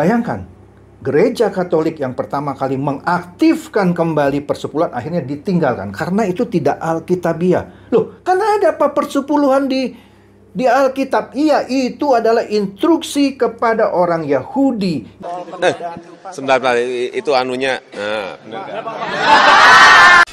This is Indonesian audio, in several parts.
Bayangkan, gereja Katolik yang pertama kali mengaktifkan kembali persepuluhan akhirnya ditinggalkan karena itu tidak alkitabiah. Loh, karena ada apa persepuluhan di di Alkitab? Iya, itu adalah instruksi kepada orang Yahudi. Eh, sebentar, itu anunya. Nah,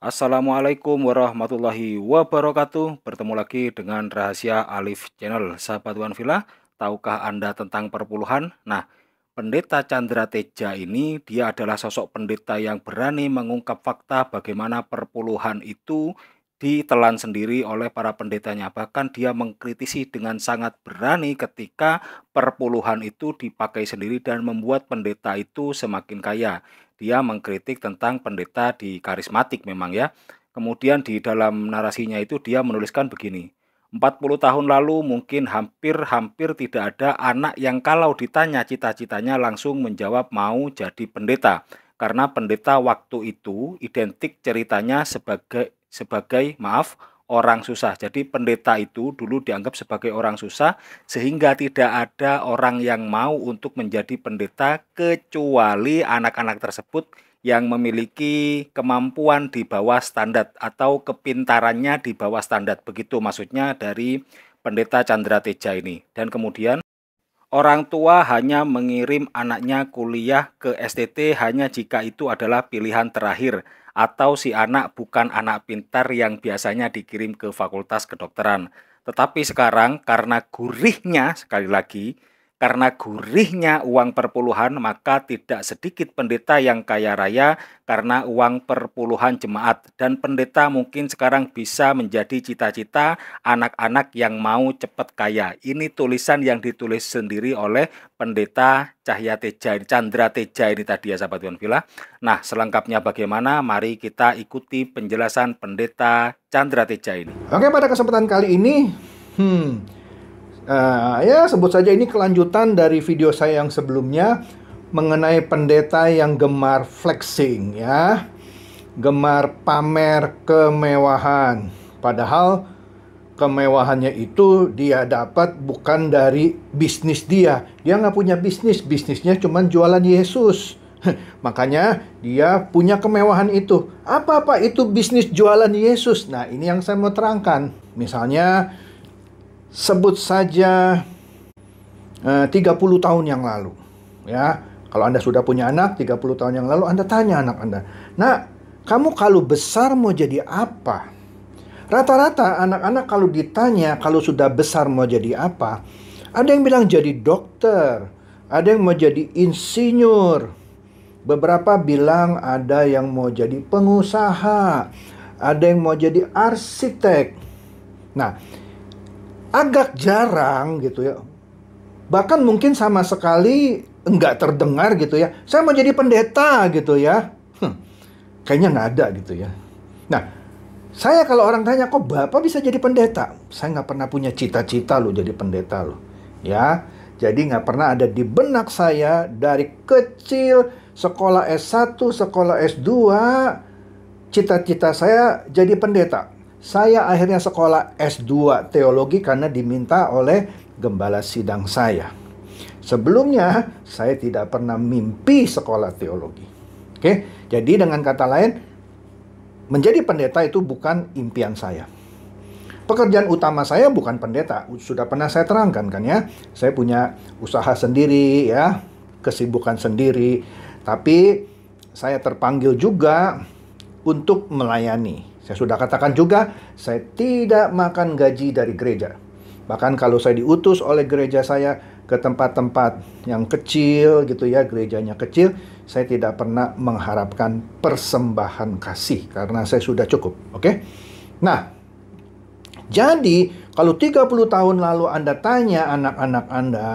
Assalamualaikum warahmatullahi wabarakatuh. Bertemu lagi dengan Rahasia Alif Channel. Sahabat Wan Villa, tahukah Anda tentang perpuluhan? Nah, Pendeta Chandra Teja ini dia adalah sosok pendeta yang berani mengungkap fakta bagaimana perpuluhan itu ditelan sendiri oleh para pendetanya. Bahkan dia mengkritisi dengan sangat berani ketika perpuluhan itu dipakai sendiri dan membuat pendeta itu semakin kaya dia mengkritik tentang pendeta di karismatik memang ya. Kemudian di dalam narasinya itu dia menuliskan begini. 40 tahun lalu mungkin hampir-hampir tidak ada anak yang kalau ditanya cita-citanya langsung menjawab mau jadi pendeta. Karena pendeta waktu itu identik ceritanya sebagai sebagai maaf orang susah. Jadi pendeta itu dulu dianggap sebagai orang susah sehingga tidak ada orang yang mau untuk menjadi pendeta kecuali anak-anak tersebut yang memiliki kemampuan di bawah standar atau kepintarannya di bawah standar. Begitu maksudnya dari pendeta Chandra Teja ini. Dan kemudian Orang tua hanya mengirim anaknya kuliah ke STT hanya jika itu adalah pilihan terakhir atau si anak bukan anak pintar yang biasanya dikirim ke fakultas kedokteran. Tetapi sekarang karena gurihnya sekali lagi karena gurihnya uang perpuluhan, maka tidak sedikit pendeta yang kaya raya karena uang perpuluhan jemaat. Dan pendeta mungkin sekarang bisa menjadi cita-cita anak-anak yang mau cepat kaya. Ini tulisan yang ditulis sendiri oleh pendeta Cahya Teja, Chandra Teja ini tadi ya sahabat Tuhan Villa. Nah selengkapnya bagaimana? Mari kita ikuti penjelasan pendeta Chandra Teja ini. Oke pada kesempatan kali ini, hmm, Uh, ya sebut saja ini kelanjutan dari video saya yang sebelumnya mengenai pendeta yang gemar flexing ya. Gemar pamer kemewahan. Padahal kemewahannya itu dia dapat bukan dari bisnis dia. Dia nggak punya bisnis, bisnisnya cuma jualan Yesus. Makanya dia punya kemewahan itu. Apa-apa itu bisnis jualan Yesus. Nah ini yang saya mau terangkan. Misalnya sebut saja eh, uh, 30 tahun yang lalu ya kalau Anda sudah punya anak 30 tahun yang lalu Anda tanya anak Anda nak kamu kalau besar mau jadi apa rata-rata anak-anak kalau ditanya kalau sudah besar mau jadi apa ada yang bilang jadi dokter ada yang mau jadi insinyur beberapa bilang ada yang mau jadi pengusaha ada yang mau jadi arsitek nah agak jarang gitu ya. Bahkan mungkin sama sekali enggak terdengar gitu ya. Saya mau jadi pendeta gitu ya. Hm, kayaknya nggak ada gitu ya. Nah, saya kalau orang tanya kok Bapak bisa jadi pendeta? Saya nggak pernah punya cita-cita loh jadi pendeta loh. Ya, jadi nggak pernah ada di benak saya dari kecil sekolah S1, sekolah S2, cita-cita saya jadi pendeta. Saya akhirnya sekolah S2 teologi karena diminta oleh gembala sidang saya. Sebelumnya saya tidak pernah mimpi sekolah teologi. Oke, jadi dengan kata lain menjadi pendeta itu bukan impian saya. Pekerjaan utama saya bukan pendeta, sudah pernah saya terangkan kan ya. Saya punya usaha sendiri ya, kesibukan sendiri, tapi saya terpanggil juga untuk melayani saya sudah katakan juga, saya tidak makan gaji dari gereja. Bahkan kalau saya diutus oleh gereja saya ke tempat-tempat yang kecil gitu ya, gerejanya kecil, saya tidak pernah mengharapkan persembahan kasih karena saya sudah cukup, oke? Okay? Nah, jadi kalau 30 tahun lalu Anda tanya anak-anak Anda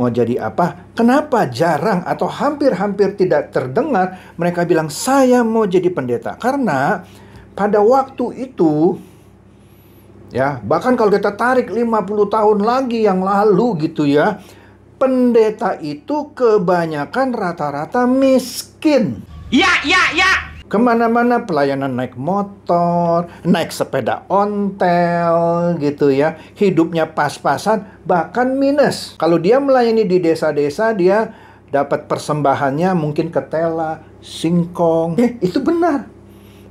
mau jadi apa, kenapa jarang atau hampir-hampir tidak terdengar mereka bilang saya mau jadi pendeta? Karena pada waktu itu ya bahkan kalau kita tarik 50 tahun lagi yang lalu gitu ya pendeta itu kebanyakan rata-rata miskin ya ya ya kemana-mana pelayanan naik motor naik sepeda ontel gitu ya hidupnya pas-pasan bahkan minus kalau dia melayani di desa-desa dia dapat persembahannya mungkin ketela singkong eh itu benar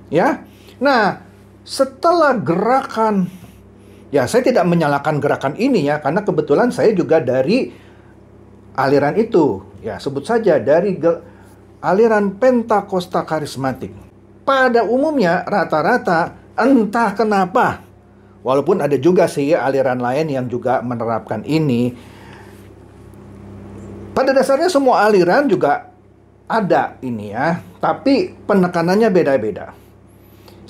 ya Nah, setelah gerakan ya saya tidak menyalahkan gerakan ini ya karena kebetulan saya juga dari aliran itu. Ya, sebut saja dari aliran Pentakosta karismatik. Pada umumnya rata-rata entah kenapa walaupun ada juga sih aliran lain yang juga menerapkan ini. Pada dasarnya semua aliran juga ada ini ya, tapi penekanannya beda-beda.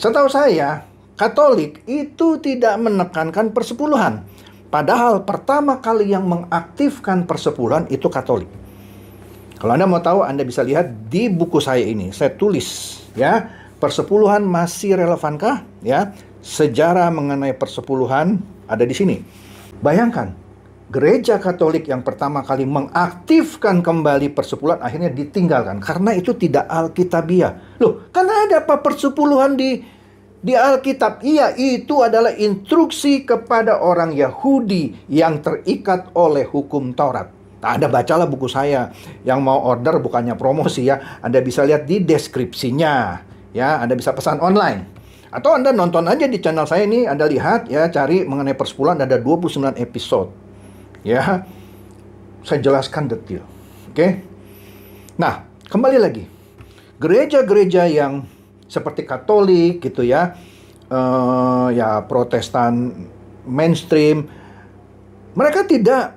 Setahu saya, Katolik itu tidak menekankan persepuluhan. Padahal pertama kali yang mengaktifkan persepuluhan itu Katolik. Kalau Anda mau tahu, Anda bisa lihat di buku saya ini. Saya tulis ya, persepuluhan masih relevankah? Ya, sejarah mengenai persepuluhan ada di sini. Bayangkan, gereja Katolik yang pertama kali mengaktifkan kembali persepuluhan akhirnya ditinggalkan karena itu tidak alkitabiah. Loh, kan ada apa persepuluhan di di Alkitab? Iya, itu adalah instruksi kepada orang Yahudi yang terikat oleh hukum Taurat. Nah, Anda bacalah buku saya yang mau order bukannya promosi ya. Anda bisa lihat di deskripsinya ya. Anda bisa pesan online. Atau Anda nonton aja di channel saya ini, Anda lihat ya, cari mengenai persepuluhan ada 29 episode. Ya. Saya jelaskan detail. Oke. Okay? Nah, kembali lagi. Gereja-gereja yang seperti Katolik gitu ya, uh, ya Protestan mainstream, mereka tidak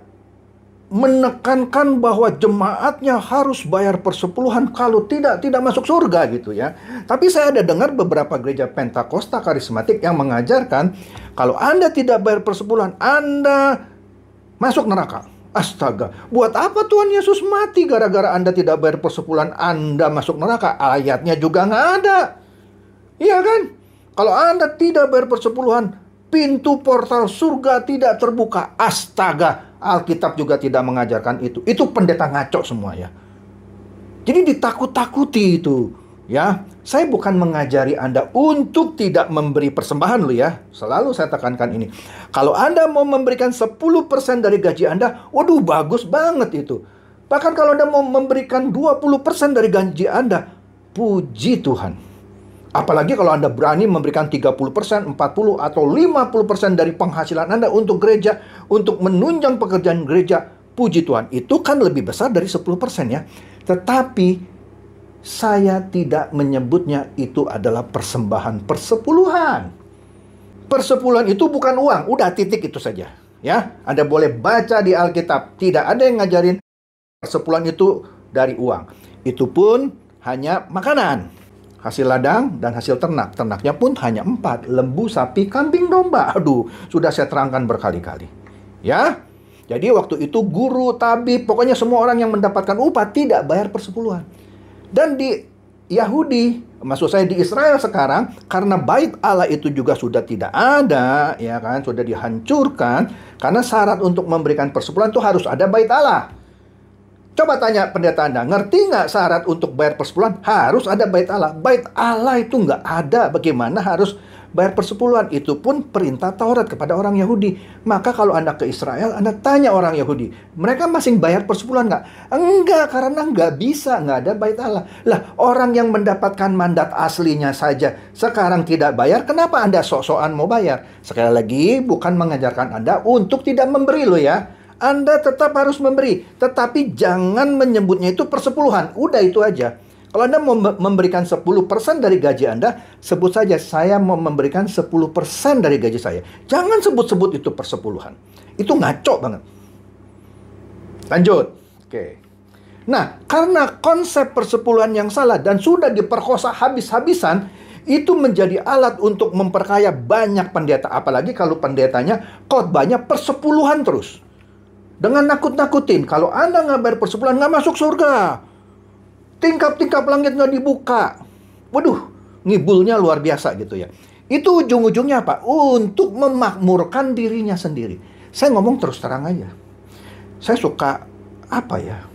menekankan bahwa jemaatnya harus bayar persepuluhan kalau tidak tidak masuk surga gitu ya. Tapi saya ada dengar beberapa gereja Pentakosta karismatik yang mengajarkan kalau Anda tidak bayar persepuluhan, Anda masuk neraka. Astaga, buat apa Tuhan Yesus mati gara-gara Anda tidak bayar persepuluhan, Anda masuk neraka? Ayatnya juga nggak ada. Iya kan? Kalau Anda tidak bayar persepuluhan, pintu portal surga tidak terbuka. Astaga, Alkitab juga tidak mengajarkan itu. Itu pendeta ngaco semua ya. Jadi ditakut-takuti itu, ya. Saya bukan mengajari Anda untuk tidak memberi persembahan loh ya. Selalu saya tekankan ini. Kalau Anda mau memberikan 10% dari gaji Anda, waduh bagus banget itu. Bahkan kalau Anda mau memberikan 20% dari gaji Anda, puji Tuhan. Apalagi kalau Anda berani memberikan 30%, 40 atau 50% dari penghasilan Anda untuk gereja, untuk menunjang pekerjaan gereja, puji Tuhan. Itu kan lebih besar dari 10% ya. Tetapi saya tidak menyebutnya itu adalah persembahan persepuluhan. Persepuluhan itu bukan uang, udah titik itu saja. Ya, Anda boleh baca di Alkitab, tidak ada yang ngajarin persepuluhan itu dari uang. Itu pun hanya makanan hasil ladang dan hasil ternak. Ternaknya pun hanya empat, lembu, sapi, kambing, domba. Aduh, sudah saya terangkan berkali-kali. Ya, jadi waktu itu guru, tabib, pokoknya semua orang yang mendapatkan upah tidak bayar persepuluhan. Dan di Yahudi, maksud saya di Israel sekarang, karena bait Allah itu juga sudah tidak ada, ya kan, sudah dihancurkan. Karena syarat untuk memberikan persepuluhan itu harus ada bait Allah. Coba tanya pendeta Anda, ngerti nggak syarat untuk bayar persepuluhan? Harus ada bait Allah. Bait Allah itu nggak ada. Bagaimana harus bayar persepuluhan? Itu pun perintah Taurat kepada orang Yahudi. Maka kalau Anda ke Israel, Anda tanya orang Yahudi. Mereka masih bayar persepuluhan nggak? Enggak, karena nggak bisa. Nggak ada bait Allah. Lah, orang yang mendapatkan mandat aslinya saja sekarang tidak bayar, kenapa Anda sok-sokan mau bayar? Sekali lagi, bukan mengajarkan Anda untuk tidak memberi loh ya anda tetap harus memberi, tetapi jangan menyebutnya itu persepuluhan. Udah itu aja. Kalau Anda mau memberikan 10% dari gaji Anda, sebut saja saya mau memberikan 10% dari gaji saya. Jangan sebut-sebut itu persepuluhan. Itu ngaco banget. Lanjut. Oke. Nah, karena konsep persepuluhan yang salah dan sudah diperkosa habis-habisan, itu menjadi alat untuk memperkaya banyak pendeta. Apalagi kalau pendetanya khotbahnya persepuluhan terus. Dengan nakut-nakutin, kalau Anda nggak bayar persepuluhan, nggak masuk surga. Tingkap-tingkap langit nggak dibuka. Waduh, ngibulnya luar biasa gitu ya. Itu ujung-ujungnya apa? Untuk memakmurkan dirinya sendiri. Saya ngomong terus terang aja. Saya suka apa ya?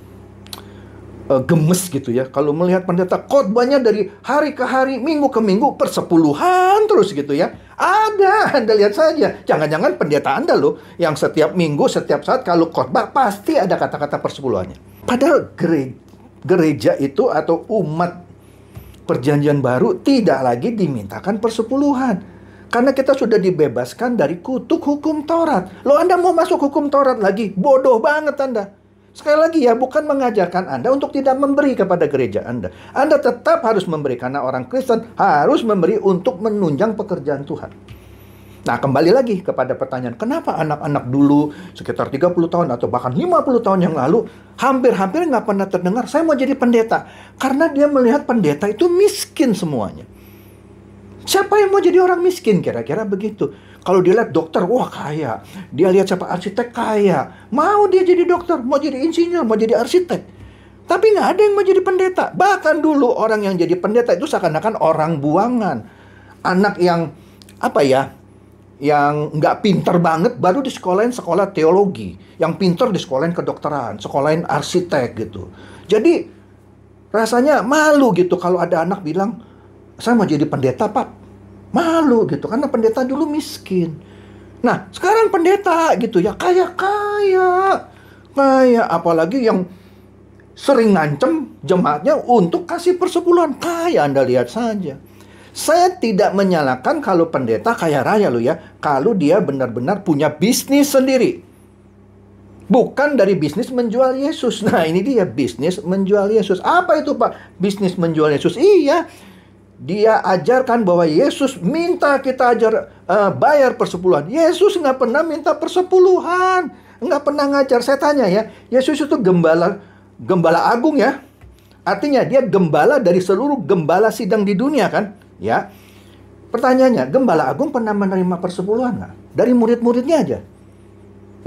uh, gemes gitu ya kalau melihat pendeta khotbahnya dari hari ke hari, minggu ke minggu, persepuluhan terus gitu ya. Ada, Anda lihat saja. Jangan-jangan pendeta Anda loh yang setiap minggu, setiap saat kalau khotbah pasti ada kata-kata persepuluhannya. Padahal gereja, gereja itu atau umat perjanjian baru tidak lagi dimintakan persepuluhan. Karena kita sudah dibebaskan dari kutuk hukum Taurat. Loh Anda mau masuk hukum Taurat lagi? Bodoh banget Anda. Sekali lagi ya, bukan mengajarkan Anda untuk tidak memberi kepada gereja Anda. Anda tetap harus memberi karena orang Kristen harus memberi untuk menunjang pekerjaan Tuhan. Nah, kembali lagi kepada pertanyaan, kenapa anak-anak dulu sekitar 30 tahun atau bahkan 50 tahun yang lalu hampir-hampir nggak pernah terdengar saya mau jadi pendeta? Karena dia melihat pendeta itu miskin semuanya. Siapa yang mau jadi orang miskin? Kira-kira begitu. Kalau dia lihat dokter, wah kaya. Dia lihat siapa arsitek, kaya. Mau dia jadi dokter, mau jadi insinyur, mau jadi arsitek. Tapi nggak ada yang mau jadi pendeta. Bahkan dulu orang yang jadi pendeta itu seakan-akan orang buangan. Anak yang, apa ya, yang nggak pinter banget baru di sekolahin sekolah teologi. Yang pinter di sekolahin kedokteran, sekolahin arsitek gitu. Jadi rasanya malu gitu kalau ada anak bilang, saya mau jadi pendeta pak malu gitu karena pendeta dulu miskin nah sekarang pendeta gitu ya kaya kaya kaya apalagi yang sering ngancem jemaatnya untuk kasih persepuluhan kaya anda lihat saja saya tidak menyalahkan kalau pendeta kaya raya lo ya kalau dia benar-benar punya bisnis sendiri bukan dari bisnis menjual Yesus. Nah, ini dia bisnis menjual Yesus. Apa itu, Pak? Bisnis menjual Yesus. Iya, dia ajarkan bahwa Yesus minta kita ajar uh, bayar persepuluhan. Yesus nggak pernah minta persepuluhan, nggak pernah ngajar. Saya tanya ya, Yesus itu gembala gembala agung ya. Artinya dia gembala dari seluruh gembala sidang di dunia kan, ya. Pertanyaannya, gembala agung pernah menerima persepuluhan nggak? Dari murid-muridnya aja,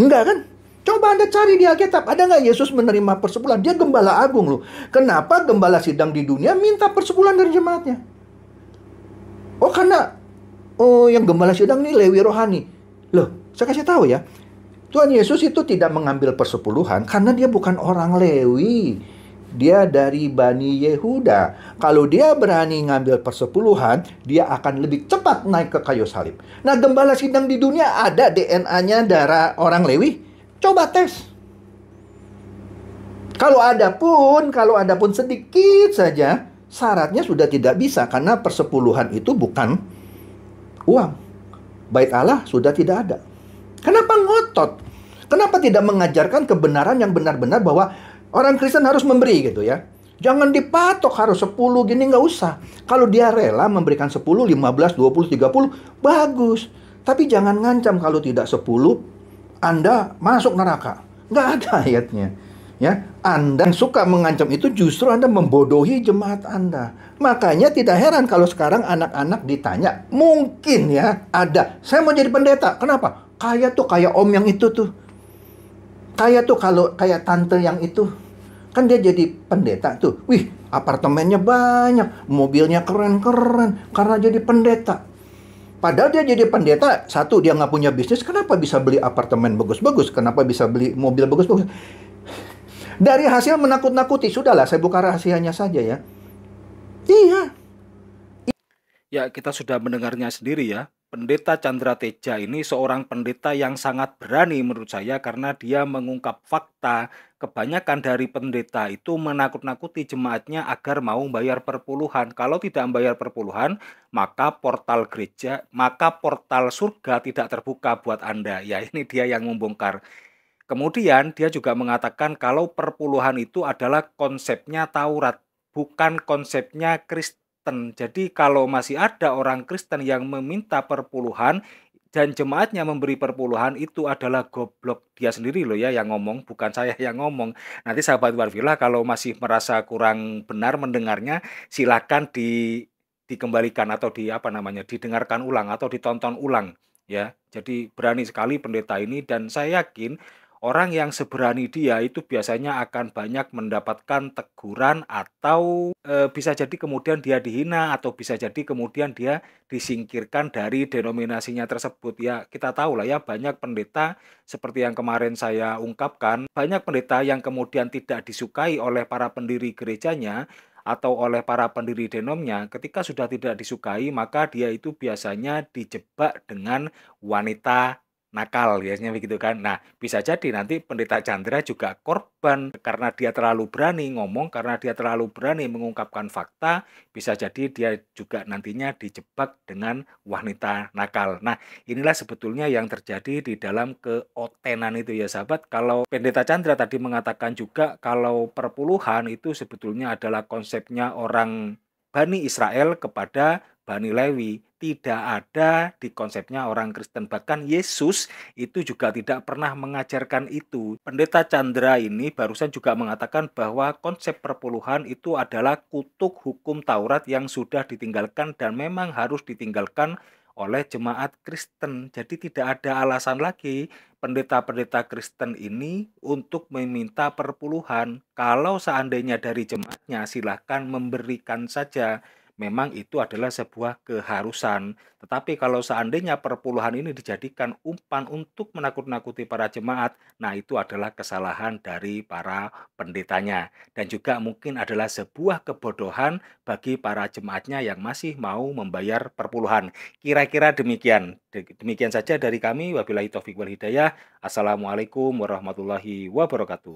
enggak kan? Coba Anda cari di Alkitab, ada nggak Yesus menerima persepuluhan? Dia gembala agung loh. Kenapa gembala sidang di dunia minta persepuluhan dari jemaatnya? Oh karena oh yang gembala sidang ini Lewi rohani. Loh, saya kasih tahu ya. Tuhan Yesus itu tidak mengambil persepuluhan karena dia bukan orang Lewi. Dia dari Bani Yehuda. Kalau dia berani ngambil persepuluhan, dia akan lebih cepat naik ke kayu salib. Nah, gembala sidang di dunia ada DNA-nya darah orang Lewi. Coba tes. Kalau ada pun, kalau ada pun sedikit saja, syaratnya sudah tidak bisa karena persepuluhan itu bukan uang. Bait Allah sudah tidak ada. Kenapa ngotot? Kenapa tidak mengajarkan kebenaran yang benar-benar bahwa orang Kristen harus memberi gitu ya? Jangan dipatok harus 10 gini nggak usah. Kalau dia rela memberikan 10, 15, 20, 30 bagus. Tapi jangan ngancam kalau tidak 10 Anda masuk neraka. Nggak ada ayatnya ya Anda yang suka mengancam itu justru Anda membodohi jemaat Anda makanya tidak heran kalau sekarang anak-anak ditanya mungkin ya ada saya mau jadi pendeta kenapa kaya tuh kayak om yang itu tuh kaya tuh kalau kayak tante yang itu kan dia jadi pendeta tuh wih apartemennya banyak mobilnya keren-keren karena jadi pendeta Padahal dia jadi pendeta, satu dia nggak punya bisnis, kenapa bisa beli apartemen bagus-bagus? Kenapa bisa beli mobil bagus-bagus? Dari hasil menakut-nakuti, sudahlah saya buka rahasianya saja ya. Iya. Ya, kita sudah mendengarnya sendiri ya. Pendeta Chandra Teja ini seorang pendeta yang sangat berani menurut saya karena dia mengungkap fakta. Kebanyakan dari pendeta itu menakut-nakuti jemaatnya agar mau bayar perpuluhan. Kalau tidak membayar perpuluhan, maka portal gereja, maka portal surga tidak terbuka buat Anda. Ya, ini dia yang membongkar. Kemudian dia juga mengatakan kalau perpuluhan itu adalah konsepnya Taurat, bukan konsepnya Kristen. Jadi kalau masih ada orang Kristen yang meminta perpuluhan dan jemaatnya memberi perpuluhan itu adalah goblok dia sendiri loh ya yang ngomong, bukan saya yang ngomong. Nanti sahabat Warvila kalau masih merasa kurang benar mendengarnya silahkan di dikembalikan atau di apa namanya didengarkan ulang atau ditonton ulang ya. Jadi berani sekali pendeta ini dan saya yakin Orang yang seberani dia itu biasanya akan banyak mendapatkan teguran atau e, bisa jadi kemudian dia dihina atau bisa jadi kemudian dia disingkirkan dari denominasinya tersebut. Ya, kita tahu lah ya banyak pendeta seperti yang kemarin saya ungkapkan, banyak pendeta yang kemudian tidak disukai oleh para pendiri gerejanya atau oleh para pendiri denomnya, ketika sudah tidak disukai, maka dia itu biasanya dijebak dengan wanita nakal biasanya begitu kan. Nah, bisa jadi nanti pendeta Chandra juga korban karena dia terlalu berani ngomong, karena dia terlalu berani mengungkapkan fakta, bisa jadi dia juga nantinya dijebak dengan wanita nakal. Nah, inilah sebetulnya yang terjadi di dalam keotenan itu ya sahabat. Kalau pendeta Chandra tadi mengatakan juga kalau perpuluhan itu sebetulnya adalah konsepnya orang Bani Israel kepada Bani Lewi tidak ada di konsepnya orang Kristen. Bahkan Yesus itu juga tidak pernah mengajarkan itu. Pendeta Chandra ini barusan juga mengatakan bahwa konsep perpuluhan itu adalah kutuk hukum Taurat yang sudah ditinggalkan dan memang harus ditinggalkan oleh jemaat Kristen. Jadi tidak ada alasan lagi pendeta-pendeta Kristen ini untuk meminta perpuluhan. Kalau seandainya dari jemaatnya silahkan memberikan saja memang itu adalah sebuah keharusan. Tetapi kalau seandainya perpuluhan ini dijadikan umpan untuk menakut-nakuti para jemaat, nah itu adalah kesalahan dari para pendetanya. Dan juga mungkin adalah sebuah kebodohan bagi para jemaatnya yang masih mau membayar perpuluhan. Kira-kira demikian. Demikian saja dari kami. Wabillahi taufiq wal hidayah. Assalamualaikum warahmatullahi wabarakatuh.